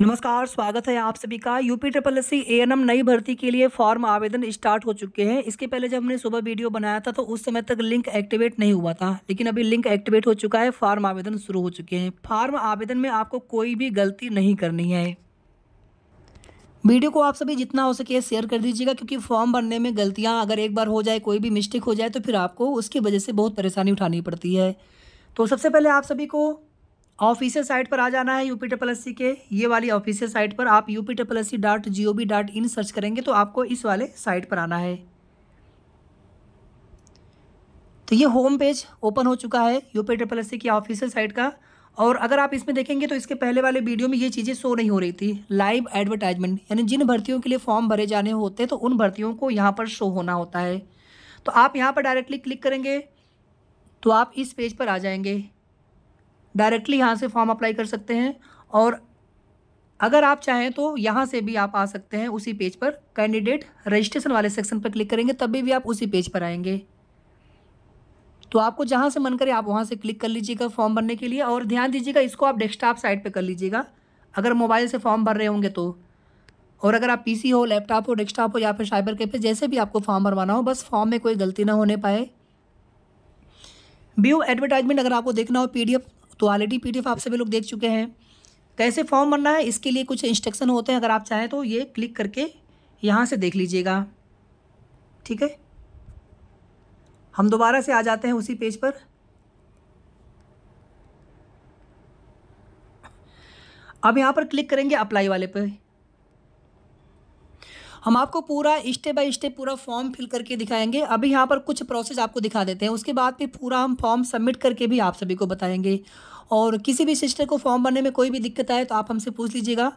नमस्कार स्वागत है आप सभी का UP triple S C A N M नई भर्ती के लिए फॉर्म आवेदन स्टार्ट हो चुके हैं इसके पहले जब हमने सुबह वीडियो बनाया था तो उस समय तक लिंक एक्टिवेट नहीं हुआ था लेकिन अभी लिंक एक्टिवेट हो चुका है फॉर्म आवेदन शुरू हो चुके हैं फॉर्म आवेदन में आपको कोई भी गलती नहीं करनी है वीडियो को आप सभी जितना हो सके शेयर कर दीजिएगा क्योंकि फॉर्म भरने में गलतियाँ अगर एक बार हो जाए कोई भी मिस्टेक हो जाए तो फिर आपको उसकी वजह से बहुत परेशानी उठानी पड़ती है तो सबसे पहले आप सभी को ऑफिशियल साइट पर आ जाना है यूपी ट्रिपल एस के ये वाली ऑफिशियल साइट पर आप UP triple S dot G O V dot in search करेंगे तो आपको इस वाले साइट पर आना है तो ये होम पेज ओपन हो चुका है यूपी ट्रिपल एस की ऑफिशियल साइट का और अगर आप इसमें देखेंगे तो इसके पहले वाले वीडियो में ये चीज़ें शो नहीं हो रही थी लाइव एडवर्टाइजमेंट यानी जिन भर्तियों के लिए फॉर्म भरे जाने होते हैं तो उन भर्तियों को यहाँ पर शो होना होता है तो आप यहाँ पर डायरेक्टली क्लिक करेंगे तो आप इस पेज पर आ जाएंगे डायरेक्टली यहाँ से फॉर्म अप्लाई कर सकते हैं और अगर आप चाहें तो यहाँ से भी आप आ सकते हैं उसी पेज पर कैंडिडेट रजिस्ट्रेशन वाले सेक्शन पर क्लिक करेंगे तभी भी आप उसी पेज पर आएंगे तो आपको जहाँ से मन करे आप वहाँ से क्लिक कर लीजिएगा फॉर्म भरने के लिए और ध्यान दीजिएगा इसको आप डेस्कटॉप साइट पे कर लीजिएगा अगर मोबाइल से फॉर्म भर रहे होंगे तो और अगर आप पीसी हो लैपटॉप हो डेस्कटॉप हो या फिर साइबर कैफे जैसे भी आपको फॉर्म भरवाना हो बस फॉर्म में कोई गलती ना होने पाए व्यू एडवर्टाइजमेंट अगर आपको देखना हो पी तो ऑलरेडी पी आप सभी लोग देख चुके हैं कैसे फॉर्म भरना है इसके लिए कुछ इंस्ट्रक्शन होते हैं अगर आप चाहें तो ये क्लिक करके यहाँ से देख लीजिएगा ठीक है हम दोबारा से आ जाते हैं उसी पेज पर अब यहाँ पर क्लिक करेंगे अप्लाई वाले पे हम आपको पूरा स्टेप बाय स्टेप पूरा फॉर्म फिल करके दिखाएंगे अभी यहाँ पर कुछ प्रोसेस आपको दिखा देते हैं उसके बाद फिर पूरा हम फॉर्म सबमिट करके भी आप सभी को बताएंगे और किसी भी सिस्टर को फॉर्म भरने में कोई भी दिक्कत आए तो आप हमसे पूछ लीजिएगा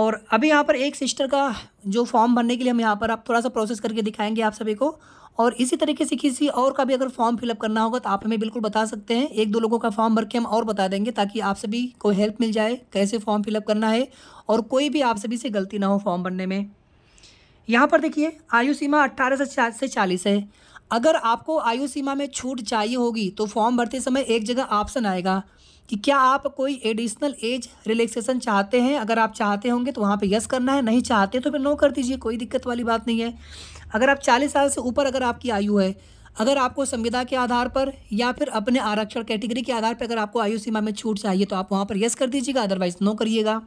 और अभी यहाँ पर एक सिस्टर का जो फॉर्म भरने के लिए हम यहाँ पर आप थोड़ा सा प्रोसेस करके दिखाएंगे आप सभी को और इसी तरीके से किसी और का भी अगर फॉर्म फिलअप करना होगा तो आप हमें बिल्कुल बता सकते हैं एक दो लोगों का फॉर्म भर के हम और बता देंगे ताकि आप सभी को हेल्प मिल जाए कैसे फॉर्म फिलअप करना है और कोई भी आप सभी से गलती ना हो फॉर्म भरने में यहाँ पर देखिए आयु सीमा अट्ठारह से चालीस है अगर आपको आयु सीमा में छूट चाहिए होगी तो फॉर्म भरते समय एक जगह ऑप्शन आएगा कि क्या आप कोई एडिशनल एज रिलैक्सेशन चाहते हैं अगर आप चाहते होंगे तो वहाँ पे यस करना है नहीं चाहते तो फिर नो कर दीजिए कोई दिक्कत वाली बात नहीं है अगर आप चालीस साल से ऊपर अगर आपकी आयु है अगर आपको संविदा के आधार पर या फिर अपने आरक्षण कैटेगरी के आधार पर अगर आपको आयु सीमा में छूट चाहिए तो आप वहाँ पर यस कर दीजिएगा अदरवाइज़ नो करिएगा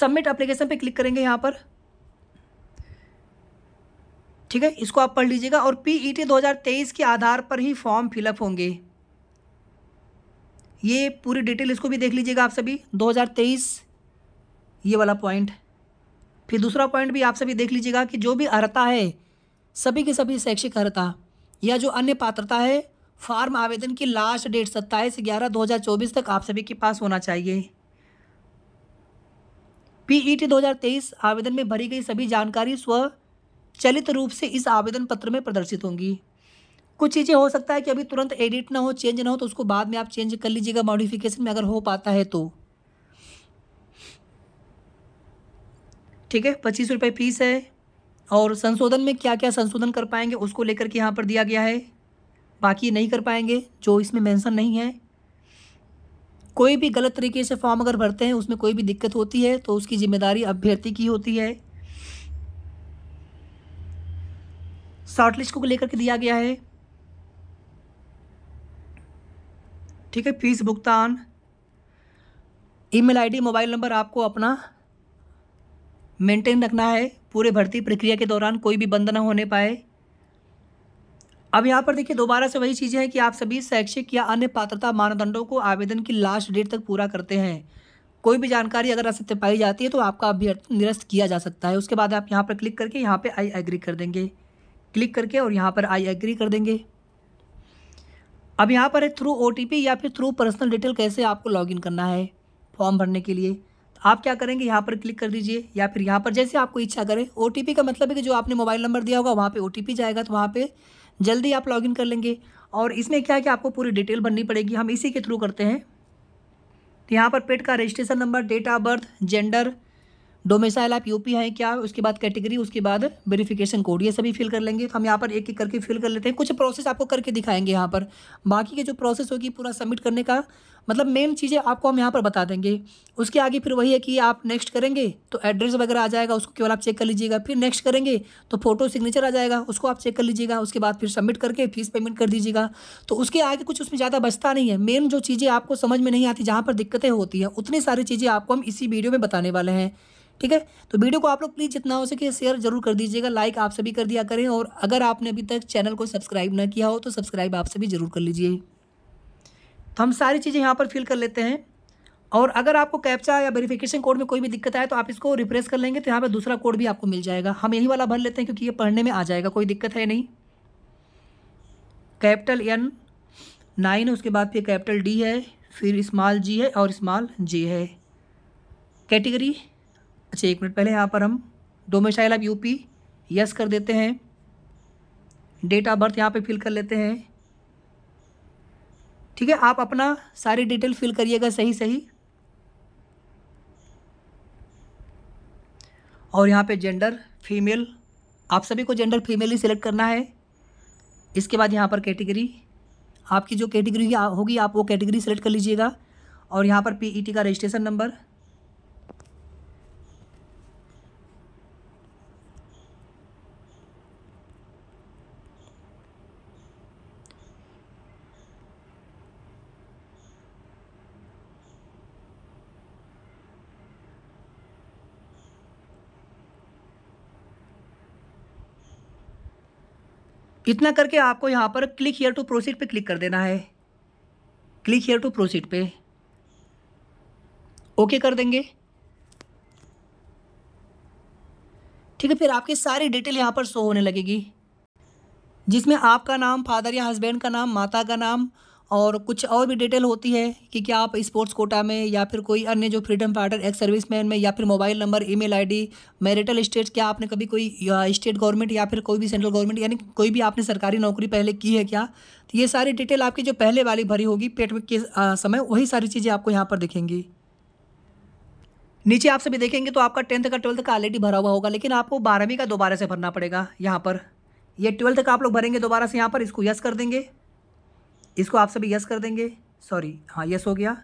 सबमिट अप्लीकेशन पर क्लिक करेंगे यहाँ पर ठीक है इसको आप पढ़ लीजिएगा और पीईटी e 2023 के आधार पर ही फॉर्म फिलअप होंगे ये पूरी डिटेल इसको भी देख लीजिएगा आप सभी 2023 ये वाला पॉइंट फिर दूसरा पॉइंट भी आप सभी देख लीजिएगा कि जो भी अर्ता है सभी की सभी शैक्षिक अर्ता या जो अन्य पात्रता है फार्म आवेदन की लास्ट डेट सत्ताईस ग्यारह दो हज़ार चौबीस तक आप सभी के पास होना चाहिए पीईटी e 2023 आवेदन में भरी गई सभी जानकारी स्व चलित रूप से इस आवेदन पत्र में प्रदर्शित होंगी कुछ चीज़ें हो सकता है कि अभी तुरंत एडिट ना हो चेंज ना हो तो उसको बाद में आप चेंज कर लीजिएगा मॉडिफिकेशन में अगर हो पाता है तो ठीक है पच्चीस रुपये फीस है और संशोधन में क्या क्या संशोधन कर पाएंगे उसको लेकर के यहाँ पर दिया गया है बाकी नहीं कर पाएंगे जो इसमें मेंशन नहीं है कोई भी गलत तरीके से फॉर्म अगर भरते हैं उसमें कोई भी दिक्कत होती है तो उसकी जिम्मेदारी अभ्यर्थी की होती है शॉर्ट लिस्ट को लेकर के दिया गया है ठीक है फीस भुगतान ईमेल आईडी मोबाइल नंबर आपको अपना मेंटेन रखना है पूरे भर्ती प्रक्रिया के दौरान कोई भी बंद ना होने पाए अब यहाँ पर देखिए दोबारा से वही चीज़ें हैं कि आप सभी शैक्षिक या अन्य पात्रता मानदंडों को आवेदन की लास्ट डेट तक पूरा करते हैं कोई भी जानकारी अगर असत्य पाई जाती है तो आपका अभ्यर्थ निरस्त किया जा सकता है उसके बाद आप यहाँ पर क्लिक करके यहाँ पर आई एग्री कर देंगे क्लिक करके और यहाँ पर आई एग्री कर देंगे अब यहाँ पर है थ्रू ओ या फिर थ्रू पर्सनल डिटेल कैसे आपको लॉगिन करना है फॉर्म भरने के लिए तो आप क्या करेंगे यहाँ पर क्लिक कर दीजिए या फिर यहाँ पर जैसे आपको इच्छा करें ओ का मतलब है कि जो आपने मोबाइल नंबर दिया होगा वहाँ पर ओ जाएगा तो वहाँ पर जल्दी आप लॉगिन कर लेंगे और इसमें क्या है कि आपको पूरी डिटेल भरनी पड़ेगी हम इसी के थ्रू करते हैं तो यहाँ पर पेट का registration number date of birth gender domicile आप यूपी हैं क्या उसके बाद कैटेगरी उसके बाद वेरिफिकेशन कोड ये सभी फिल कर लेंगे हम यहाँ पर एक एक करके फिल कर लेते हैं कुछ प्रोसेस आपको करके दिखाएंगे यहाँ पर बाकी के जो प्रोसेस होगी पूरा सबमिट करने का मतलब मेन चीज़ें आपको हम यहाँ पर बता देंगे उसके आगे फिर वही है कि आप नेक्स्ट करेंगे तो एड्रेस वगैरह आ जाएगा उसको केवल आप चेक कर लीजिएगा फिर नेक्स्ट करेंगे तो फोटो सिग्नेचर आ जाएगा उसको आप चेक कर लीजिएगा उसके बाद फिर सबमिट करके फीस पेमेंट कर दीजिएगा तो उसके आगे कुछ उसमें ज़्यादा बचता नहीं है मेन जो चीज़ें आपको समझ में नहीं आती जहाँ पर दिक्कतें होती हैं उतनी सारी चीज़ें आपको हम इसी वीडियो में बताने वाले हैं ठीक है तो वीडियो को आप लोग प्लीज़ जितना हो सके शेयर जरूर कर दीजिएगा लाइक आप सभी कर दिया करें और अगर आपने अभी तक चैनल को सब्सक्राइब ना किया हो तो सब्सक्राइब आप सभी ज़रूर कर लीजिए तो हम सारी चीज़ें यहाँ पर फिल कर लेते हैं और अगर आपको कैप्चा या वेरिफिकेशन कोड में कोई भी दिक्कत आए तो आप इसको रिप्रेस कर लेंगे तो यहाँ पर दूसरा कोड भी आपको मिल जाएगा हम यही वाला भर लेते हैं क्योंकि ये पढ़ने में आ जाएगा कोई दिक्कत है नहीं कैपिटल एन नाइन उसके बाद फिर कैपिटल डी है फिर स्मॉल जी है और स्मॉल जे है कैटेगरी अच्छा एक मिनट पहले यहाँ पर हम डोमिसाइल ऑफ यूपी यस कर देते हैं डेट ऑफ बर्थ यहाँ पे फिल कर लेते हैं ठीक है आप अपना सारी डिटेल फिल करिएगा सही सही और यहाँ पे जेंडर फीमेल आप सभी को जेंडर फीमेल ही सिलेक्ट करना है इसके बाद यहाँ पर कैटेगरी आपकी जो कैटेगरी होगी आप वो कैटेगरी सेलेक्ट कर लीजिएगा और यहाँ पर पीईटी e का रजिस्ट्रेशन नंबर इतना करके आपको यहाँ पर क्लिक हेयर टू प्रोसीड पे क्लिक कर देना है क्लिक हेयर टू प्रोसीड पे ओके कर देंगे ठीक है फिर आपकी सारी डिटेल यहाँ पर शो होने लगेगी जिसमें आपका नाम फादर या हस्बैंड का नाम माता का नाम और कुछ और भी डिटेल होती है कि क्या आप स्पोर्ट्स कोटा में या फिर कोई अन्य जो freedom fighter ex service man में या फिर mobile number email ID marital state क्या आपने कभी कोई स्टेट गवर्नमेंट या फिर कोई भी सेंट्रल गवर्नमेंट यानी कोई भी आपने सरकारी नौकरी पहले की है क्या तो ये सारी डिटेल आपकी जो पहले वाली भरी होगी पेट के समय वही सारी चीज़ें आपको यहाँ पर दिखेंगी नीचे आप सभी देखेंगे तो आपका टेंथ का ट्वेल्थ का ऑलरेडी भरा हुआ होगा लेकिन आपको बारहवीं का दोबारा से भरना पड़ेगा यहाँ पर ये ट्वेल्थ का आप लोग भरेंगे दोबारा से यहाँ पर इसको यस कर देंगे इसको आप सभी यस कर देंगे सॉरी हाँ यस हो गया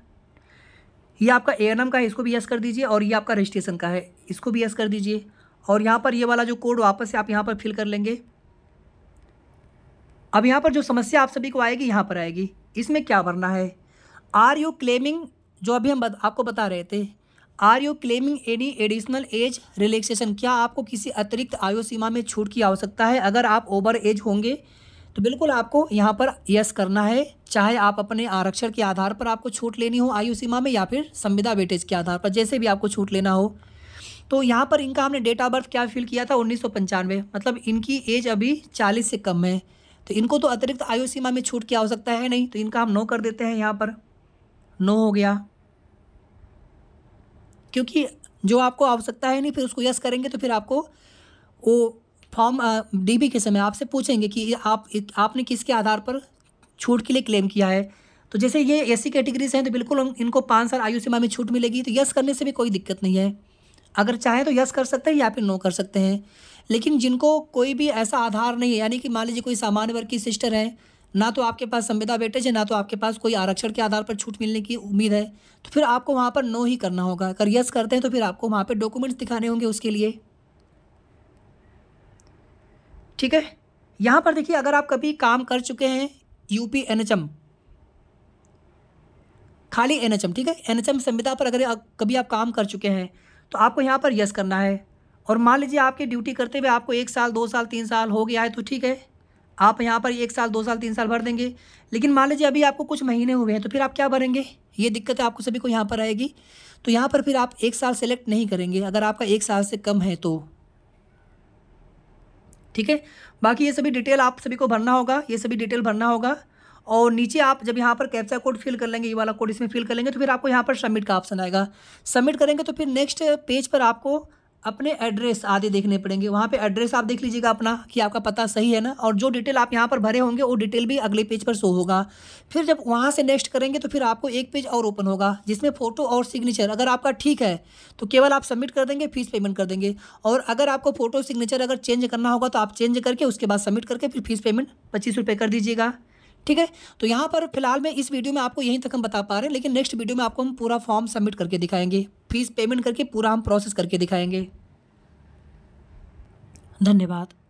ये आपका ए का है इसको भी यस कर दीजिए और ये आपका रजिस्ट्रेशन का है इसको भी यस कर दीजिए और यहाँ पर ये वाला जो कोड वापस से आप यहाँ पर फिल कर लेंगे अब यहाँ पर जो समस्या आप सभी को आएगी यहाँ पर आएगी इसमें क्या भरना है आर यू क्लेमिंग जो अभी हम बत, आपको बता रहे थे are you claiming any additional age relaxation क्या आपको किसी अतिरिक्त आयु सीमा में छूट की आवश्यकता है अगर आप ओवर एज होंगे तो बिल्कुल आपको यहाँ पर यस करना है चाहे आप अपने आरक्षण के आधार पर आपको छूट लेनी हो आयु सीमा में या फिर संविदा वेटेज के आधार पर जैसे भी आपको छूट लेना हो तो यहाँ पर इनका हमने डेट ऑफ बर्थ क्या फिल किया था उन्नीस मतलब इनकी एज अभी चालीस से कम है तो इनको तो अतिरिक्त आयु सीमा में छूट की हो सकता है नहीं तो इनका हम नो कर देते हैं यहाँ पर नो हो गया क्योंकि जो आपको आवश्यकता है नहीं फिर उसको यस करेंगे तो फिर आपको वो फॉर्म डीबी के समय आपसे पूछेंगे कि आप आपने किसके आधार पर छूट के लिए क्लेम किया है तो जैसे ये ए सी कैटेगरीज हैं तो बिल्कुल हम इनको पाँच साल आयु सीमा में छूट मिलेगी तो यस करने से भी कोई दिक्कत नहीं है अगर चाहें तो यस कर सकते हैं या फिर नो कर सकते हैं लेकिन जिनको कोई भी ऐसा आधार नहीं है यानी कि मान लीजिए कोई सामान्य वर्ग की सिस्टर है ना तो आपके पास संविदा बेटेज है ना तो आपके पास कोई आरक्षण के आधार पर छूट मिलने की उम्मीद है तो फिर आपको वहाँ पर नो ही करना होगा अगर यस करते हैं तो फिर आपको वहाँ पर डॉक्यूमेंट्स दिखाने होंगे उसके लिए ठीक है यहाँ पर देखिए अगर आप कभी काम कर चुके हैं यूपी एनएचएम खाली एनएचएम ठीक है एनएचएम संविदा पर अगर कभी आप काम कर चुके हैं तो आपको यहाँ पर यस करना है और मान लीजिए आपकी ड्यूटी करते हुए आपको एक साल दो साल तीन साल हो गया है तो ठीक है आप यहाँ पर एक साल दो साल तीन साल भर देंगे लेकिन मान लीजिए अभी आपको कुछ महीने हुए हैं तो फिर आप क्या भरेंगे ये दिक्कत आपको सभी को यहाँ पर आएगी तो यहाँ पर फिर आप एक साल सेलेक्ट नहीं करेंगे अगर आपका एक साल से कम है तो ठीक है बाकी ये सभी डिटेल आप सभी को भरना होगा ये सभी डिटेल भरना होगा और नीचे आप जब यहाँ पर कैप्चा कोड फिल कर लेंगे ये वाला कोड इसमें फिल कर लेंगे तो फिर आपको यहाँ पर सबमिट का ऑप्शन आएगा सबमिट करेंगे तो फिर नेक्स्ट पेज पर आपको अपने एड्रेस आदि देखने पड़ेंगे वहाँ पे एड्रेस आप देख लीजिएगा अपना कि आपका पता सही है ना और जो डिटेल आप यहाँ पर भरे होंगे वो डिटेल भी अगले पेज पर शो होगा फिर जब वहाँ से नेक्स्ट करेंगे तो फिर आपको एक पेज और ओपन होगा जिसमें फ़ोटो और सिग्नेचर अगर आपका ठीक है तो केवल आप सबमिट कर देंगे फीस पेमेंट कर देंगे और अगर आपको फ़ोटो सिग्नेचर अगर चेंज करना होगा तो आप चेंज करके उसके बाद सबमिट करके फिर फीस पेमेंट पच्चीस रुपये कर दीजिएगा ठीक है तो यहाँ पर फिलहाल में इस वीडियो में आपको यहीं तक हम बता पा रहे हैं लेकिन नेक्स्ट वीडियो में आपको हम पूरा फॉर्म सबमिट करके दिखाएंगे फीस पेमेंट करके पूरा हम प्रोसेस करके दिखाएंगे धन्यवाद